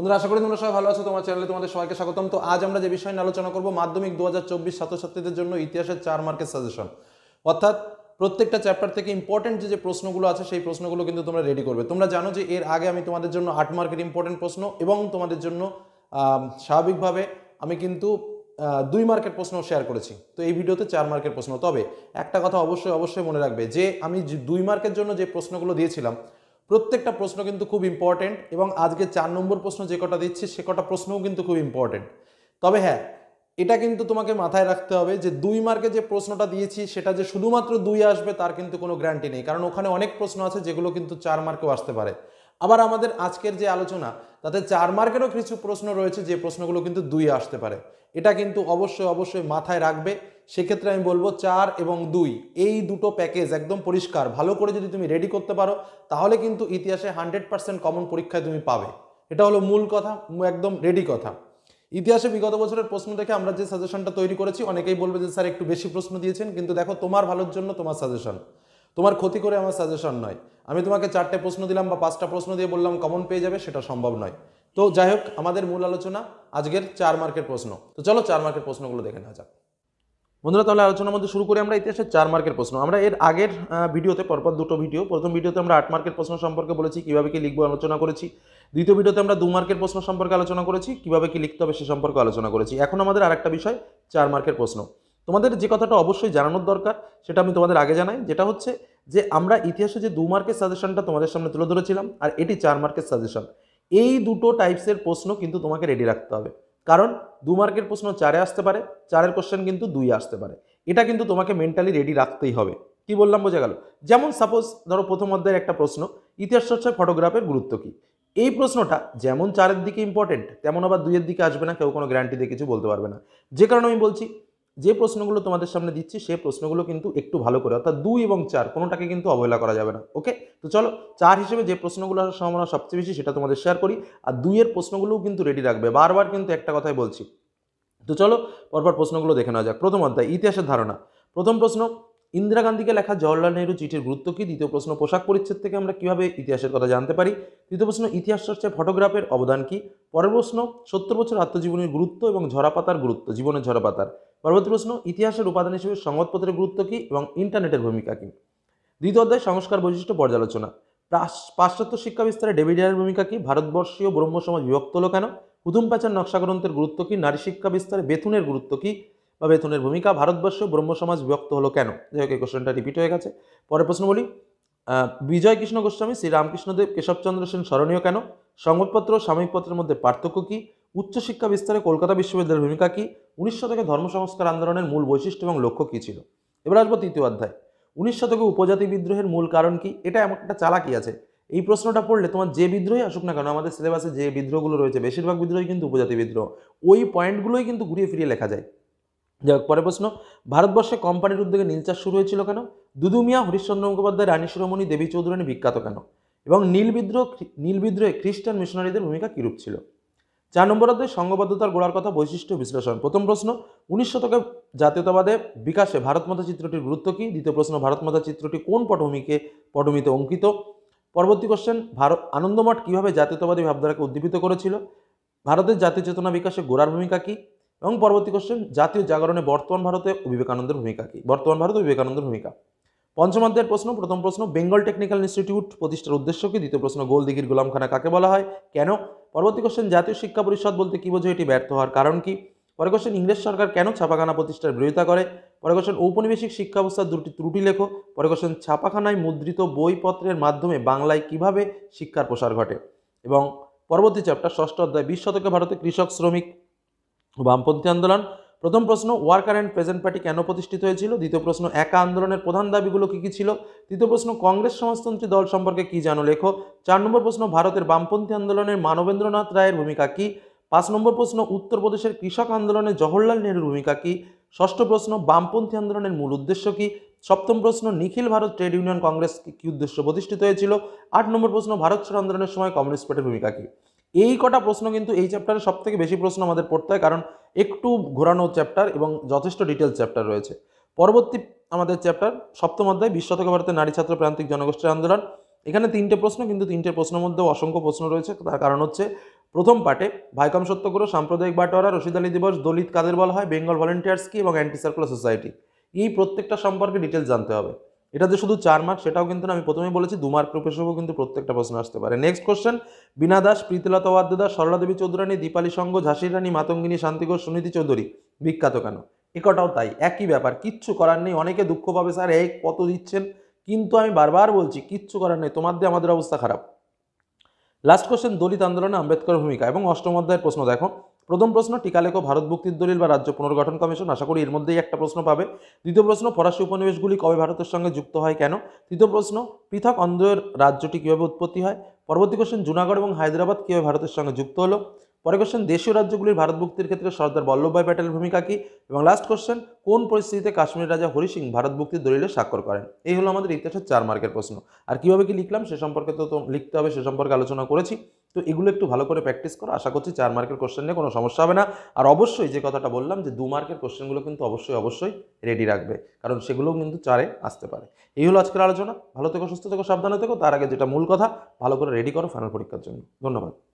বন্ধুরা আশা করি তোমরা সবাই ভালো আছো তোমার চ্যানেলে তোমাদের সবাইকে স্বাগতম তো আজ আমরা যে বিষয় নিয়ে আলোচনা করবো মাধ্যমিক দু হাজার চব্বিশ ছাত্রছাত্রীদের জন্য ইতিহাসের চার মার্কের সাজেশন অর্থাৎ প্রত্যেকটা চ্যাপ্টার থেকে ইম্পর্টেন্ট যে যে প্রশ্নগুলো আছে সেই প্রশ্নগুলো কিন্তু তোমরা রেডি করবে তোমরা জানো যে এর আগে আমি তোমাদের জন্য আট মার্কের ইম্পর্টেন্ট প্রশ্ন এবং তোমাদের জন্য স্বাভাবিকভাবে আমি কিন্তু দুই মার্কের প্রশ্ন শেয়ার করেছি তো এই ভিডিওতে চার মার্কের প্রশ্ন তবে একটা কথা অবশ্যই অবশ্যই মনে রাখবে যে আমি দুই মার্কের জন্য যে প্রশ্নগুলো দিয়েছিলাম প্রত্যেকটা প্রশ্ন কিন্তু খুব ইম্পর্টেন্ট এবং আজকে চার নম্বর প্রশ্ন যে কটা দিচ্ছে সে কটা প্রশ্নও কিন্তু খুব ইম্পর্টেন্ট তবে হ্যাঁ এটা কিন্তু তোমাকে মাথায় রাখতে হবে যে দুই মার্কে যে প্রশ্নটা দিয়েছি সেটা যে শুধুমাত্র দুই আসবে তার কিন্তু কোনো গ্যারান্টি নেই কারণ ওখানে অনেক প্রশ্ন আছে যেগুলো কিন্তু চার মার্কেও আসতে পারে আবার আমাদের আজকের যে আলোচনা তাতে চার মার্কেরও কিছু প্রশ্ন রয়েছে যে প্রশ্নগুলো কিন্তু দুই আসতে পারে এটা কিন্তু অবশ্যই অবশ্যই মাথায় রাখবে সেক্ষেত্রে আমি বলবো চার এবং দুই এই দুটো প্যাকেজ একদম পরিষ্কার ভালো করে যদি তুমি রেডি করতে পারো তাহলে কিন্তু ইতিহাসে হান্ড্রেড পার্সেন্ট কমন পরীক্ষায় তুমি পাবে এটা হলো মূল কথা একদম রেডি কথা ইতিহাসে বিগত বছরের প্রশ্ন দেখে আমরা যে সাজেশনটা তৈরি করেছি অনেকেই বলবে যে স্যার একটু বেশি প্রশ্ন দিয়েছেন কিন্তু দেখো তোমার ভালোর জন্য তোমার সাজেশন তোমার ক্ষতি করে আমার সাজেশন নয় আমি তোমাকে চারটে প্রশ্ন দিলাম বা পাঁচটা প্রশ্ন দিয়ে বললাম কমন পেয়ে যাবে সেটা সম্ভব নয় তো যাই হোক আমাদের মূল আলোচনা আজকের চার মার্কের প্রশ্ন তো চলো চার মার্কের প্রশ্নগুলো দেখে নেওয়া যাক বন্ধুরা তাহলে আলোচনার মধ্যে শুরু করে আমরা ইতিহাসের চার মার্কের প্রশ্ন আমরা এর আগের ভিডিওতে পরপর দুটো ভিডিও প্রথম ভিডিওতে আমরা আট মার্কের প্রশ্ন সম্পর্কে বলেছি কীভাবে কি লিখবো আলোচনা করেছি দ্বিতীয় ভিডিওতে আমরা দু মার্কের প্রশ্ন সম্পর্কে আলোচনা করেছি কীভাবে কি লিখতে হবে সে সম্পর্কে আলোচনা করেছি এখন আমাদের আরেকটা বিষয় চার মার্কের প্রশ্ন তোমাদের যে কথাটা অবশ্যই জানানোর দরকার সেটা আমি তোমাদের আগে জানাই যেটা হচ্ছে যে আমরা ইতিহাসে যে দু মার্কের সাজেশনটা তোমাদের সামনে তুলে ধরেছিলাম আর এটি চার মার্কের সাজেশন এই দুটো টাইপসের প্রশ্ন কিন্তু তোমাকে রেডি রাখতে হবে কারণ দু মার্কের প্রশ্ন চারে আসতে পারে চারের কোশ্চেন কিন্তু দুই আসতে পারে এটা কিন্তু তোমাকে মেন্টালি রেডি রাখতেই হবে কি বললাম বোঝা গেল যেমন সাপোজ ধরো প্রথম অধ্যায়ের একটা প্রশ্ন ইতিহাস চর্চায় ফটোগ্রাফের গুরুত্ব কী এই প্রশ্নটা যেমন চারের দিকে ইম্পর্টেন্ট তেমন আবার দুইয়ের দিকে আসবে না কেউ কোনো গ্যারান্টি দিয়ে কিছু বলতে পারবে না যে কারণে আমি বলছি যে প্রশ্নগুলো তোমাদের সামনে দিচ্ছি সে প্রশ্নগুলো কিন্তু একটু ভালো করে অর্থাৎ দুই এবং চার কোনোটাকে কিন্তু অবহেলা করা যাবে না ওকে তো চলো চার হিসেবে যে প্রশ্নগুলো আসার সম্ভাবনা সবচেয়ে বেশি সেটা তোমাদের শেয়ার করি আর দুইয়ের প্রশ্নগুলোও কিন্তু রেডি রাখবে বারবার কিন্তু একটা কথাই বলছি তো চলো পরপর প্রশ্নগুলো দেখে নেওয়া যাক প্রথম অধ্যায় ইতিহাসের ধারণা প্রথম প্রশ্ন ইন্দিরা গান্ধীকে লেখা জওয়াহরলাল নেহরু চিঠির গুরুত্ব কী দ্বিতীয় প্রশ্ন পোশাক পরিচ্ছেদ থেকে আমরা কীভাবে ইতিহাসের কথা জানতে পারি তৃতীয় প্রশ্ন ইতিহাস চর্চায় ফটোগ্রাফের অবদান কী পরের প্রশ্ন সত্তর বছর আত্মজীবনীর গুরুত্ব এবং ঝরাপাতার গুরুত্ব জীবনের ঝরাপাতার পরবর্তী প্রশ্ন ইতিহাসের উপাদান হিসেবে সংবাদপত্রের গুরুত্ব কী এবং ইন্টারনেটের ভূমিকা কী দ্বিতীয় অধ্যায় সংস্কার বৈশিষ্ট্য পর্যালোচনা পাশ্চাত্য শিক্ষা বিস্তারে ডেভিডিয়ার ভূমিকা কী ভারতবর্ষীয় ব্রহ্ম সমাজ বিভক্ত হলো কেন উধুম পাচার নকশা গ্রন্থের গুরুত্ব কী নারী শিক্ষা বিস্তারে বেথুনের গুরুত্ব কী বা বেতনের ভূমিকা ভারতবর্ষ ব্রহ্মসমাজ বিভক্ত হলো কেন যাই হোক এই কোশ্চেনটা রিপিট হয়ে গেছে পরের প্রশ্ন বলি বিজয় কৃষ্ণ গোস্বামী শ্রী রামকৃষ্ণদেব কেশবচন্দ্র সেন স্মরণীয় কেন সংবাদপত্র সাময়িক পত্রের মধ্যে পার্থক্য কী উচ্চশিক্ষা বিস্তারে কলকাতা বিশ্ববিদ্যালয়ের ভূমিকা কী উনিশ শতকে ধর্ম সংস্কার আন্দোলনের মূল বৈশিষ্ট্য এবং লক্ষ্য কী ছিল এবার আসবো তৃতীয় অধ্যায় উনিশ শতকে উপজাতি বিদ্রোহের মূল কারণ কি এটা এমন একটা চালাকি আছে এই প্রশ্নটা পড়লে তোমার যে বিদ্রোহী আসুক না কেন আমাদের সিলেবাসে যে বিদ্রোহগুলো রয়েছে বেশিরভাগ বিদ্রোহী কিন্তু উপজাতি বিদ্রোহ ওই পয়েন্টগুলোই কিন্তু ঘুরিয়ে ফিরিয়ে লেখা যায় যাই পরে পরের প্রশ্ন ভারতবর্ষে কোম্পানির উদ্যোগে নীল চাষ শুরু হয়েছিল কেন দুদু মিয়া হরিশ্চন্দ্র মুখোপাধ্যায় রানী শিরোমণি দেবী চৌধুরানী বিখ্যাত কেন এবং নীল বিদ্রোহ নীল বিদ্রোহে খ্রিস্টান মিশনারিদের ভূমিকা কীরূপ ছিল চার নম্বর অধ্যায় সংঘবদ্ধতার গোড়ার কথা বৈশিষ্ট্য বিশ্লেষণ প্রথম প্রশ্ন উনিশ শতকে জাতীয়তাবাদে বিকাশে ভারতমাতা চিত্রটির গুরুত্ব কী দ্বিতীয় প্রশ্ন ভারতমাতা চিত্রটি কোন পটভূমিকে পটভূমিতে অঙ্কিত পরবর্তী কোশ্চেন ভারত আনন্দমঠ কীভাবে জাতীয়তাবাদী ভাবধারাকে উদ্দীপিত করেছিল ভারতের জাতীয় চেতনা বিকাশে গোড়ার ভূমিকা কী এবং পরবর্তী কোশ্চেন জাতীয় জাগরণে বর্তমান ভারতে বিবেকানন্দের ভূমিকা কী বর্তমান ভারতে বিবেকানন্দের ভূমিকা পঞ্চমাধ্যের প্রশ্ন প্রথম প্রশ্ন বেঙ্গল টেকনিক্যাল ইনস্টিটিউট প্রতিষ্ঠার উদ্দেশ্য কী দ্বিতীয় প্রশ্ন গোলদিঘির গোলামখানা কাকে বলা হয় কেন পরবর্তী কোশ্চেন জাতীয় শিক্ষা পরিষদ বলতে কী বোঝো এটি ব্যর্থ হওয়ার কারণ কি পরে কোশ্চেন ইংরেজ সরকার কেন ছাপাখানা প্রতিষ্ঠার বিরোধিতা করে পরে কোশ্চেন ঔপনিবেশিক শিক্ষা ব্যবস্থার দুটি ত্রুটি লেখো পরে কোশ্চেন ছাপাখানায় মুদ্রিত বইপত্রের মাধ্যমে বাংলায় কিভাবে শিক্ষার প্রসার ঘটে এবং পরবর্তী চ্যাপ্টার ষষ্ঠ অধ্যায় বিশ শতকে ভারতে কৃষক শ্রমিক বামপন্থী আন্দোলন প্রথম প্রশ্ন ওয়ার্কার অ্যান্ড প্রেজেন্ট পার্টি কেন প্রতিষ্ঠিত হয়েছিল দ্বিতীয় প্রশ্ন একা আন্দোলনের প্রধান দাবিগুলো কী কী ছিল তৃতীয় প্রশ্ন কংগ্রেস সমাজতন্ত্রী দল সম্পর্কে কী জানো লেখো চার নম্বর প্রশ্ন ভারতের বামপন্থী আন্দোলনের মানবেন্দ্রনাথ রায়ের ভূমিকা কী পাঁচ নম্বর প্রশ্ন উত্তরপ্রদেশের কৃষক আন্দোলনে জওহরলাল নেহরুর ভূমিকা কী ষষ্ঠ প্রশ্ন বামপন্থী আন্দোলনের মূল উদ্দেশ্য কী সপ্তম প্রশ্ন Nikhil Bharat trade union Congress কী উদ্দেশ্য প্রতিষ্ঠিত হয়েছিল আট নম্বর প্রশ্ন ভারত ছাড় আন্দোলনের সময় কমিউনিস্ট পার্টির ভূমিকা কী এই কটা প্রশ্ন কিন্তু এই চ্যাপ্টারে সব থেকে বেশি প্রশ্ন আমাদের পড়তে হয় কারণ একটু ঘোরানো চ্যাপ্টার এবং যথেষ্ট ডিটেলস চ্যাপ্টার রয়েছে পরবর্তী আমাদের চ্যাপ্টার সপ্তম অধ্যায় বিশ শতকে ভারতের নারী ছাত্র প্রান্তিক জনগোষ্ঠীর আন্দোলন এখানে তিনটে প্রশ্ন কিন্তু তিনটে প্রশ্নের মধ্যে অসংখ্য প্রশ্ন রয়েছে তার কারণ হচ্ছে প্রথম পাটে ভাইকম সত্যগ্রহ সাম্প্রদায়িক বাটোয়ারা রশিদ আলী দিবস দলিত কাদের বলা হয় বেঙ্গল ভলেন্টিয়ার্স কি এবং অ্যান্টি সার্কুলার সোসাইটি এই প্রত্যেকটা সম্পর্কে ডিটেলস জানতে হবে এটা যে শুধু চার মার্ক সেটাও কিন্তু আমি প্রথমেই বলেছি দু মার্ক প্রবেশও কিন্তু প্রত্যেকটা প্রশ্ন আসতে পারে নেক্সট কোশ্চেন বিনা দাস প্রীতিলতা ওয়াদ্যদা সরলা দেবী চৌধুরানী দীপালী সঙ্গ ঝাঁসির রানী মাতঙ্গিনী শান্তি সুনীতি চৌধুরী বিখ্যাত কেন একটাও তাই একই ব্যাপার কিচ্ছু করার নেই অনেকে দুঃখ পাবে স্যার এক কত দিচ্ছেন কিন্তু আমি বারবার বলছি কিচ্ছু করার নেই তোমার দিয়ে আমাদের অবস্থা খারাপ লাস্ট কোশ্চেন দলিত আন্দোলনে আম্বেদকর ভূমিকা এবং অষ্টম অধ্যায়ের প্রশ্ন দেখো প্রথম প্রশ্ন টিকালেখো ভারত ভুক্তির দলিল বা রাজ্য পুনর্গঠন কমিশন আশা করি এর মধ্যেই একটা প্রশ্ন পাবে দ্বিতীয় প্রশ্ন ফরাসি উপনিবেশগুলি কবে ভারতের সঙ্গে যুক্ত হয় কেন তৃতীয় প্রশ্ন পৃথক অন্ধ্রের রাজ্যটি কীভাবে উৎপত্তি হয় পরবর্তী কোশ্চেন জুনাগড় এবং হায়দ্রাবাদ কীভাবে ভারতের সঙ্গে যুক্ত হলো পরে কোশ্চেন দেশীয় রাজ্যগুলির ভারতভুক্তির ক্ষেত্রে সর্দার বল্লভভাই প্যাটেলের ভূমিকা কী এবং লাস্ট কোশ্চেন কোন পরিস্থিতিতে কাশ্মীর রাজা হরি সিং ভারতভুক্তির দলিলে স্বাক্ষর করেন এই হলো আমাদের ইতিহাসের চার মার্কের প্রশ্ন আর কীভাবে কি লিখলাম সে সম্পর্কে তো লিখতে হবে সে সম্পর্কে আলোচনা করেছি তো এগুলো একটু ভালো করে প্র্যাকটিস করো আশা করছি চার মার্কের কোশ্চেন নিয়ে কোনো সমস্যা হবে না আর অবশ্যই যে কথাটা বললাম যে দু মার্কের কোশ্চেনগুলো কিন্তু অবশ্যই অবশ্যই রেডি রাখবে কারণ সেগুলোও কিন্তু চারে আসতে পারে এই হলো আজকের আলোচনা ভালো থেকো সুস্থ থেকো সাবধানে থেকো তার আগে যেটা মূল কথা ভালো করে রেডি করো ফাইনাল পরীক্ষার জন্য ধন্যবাদ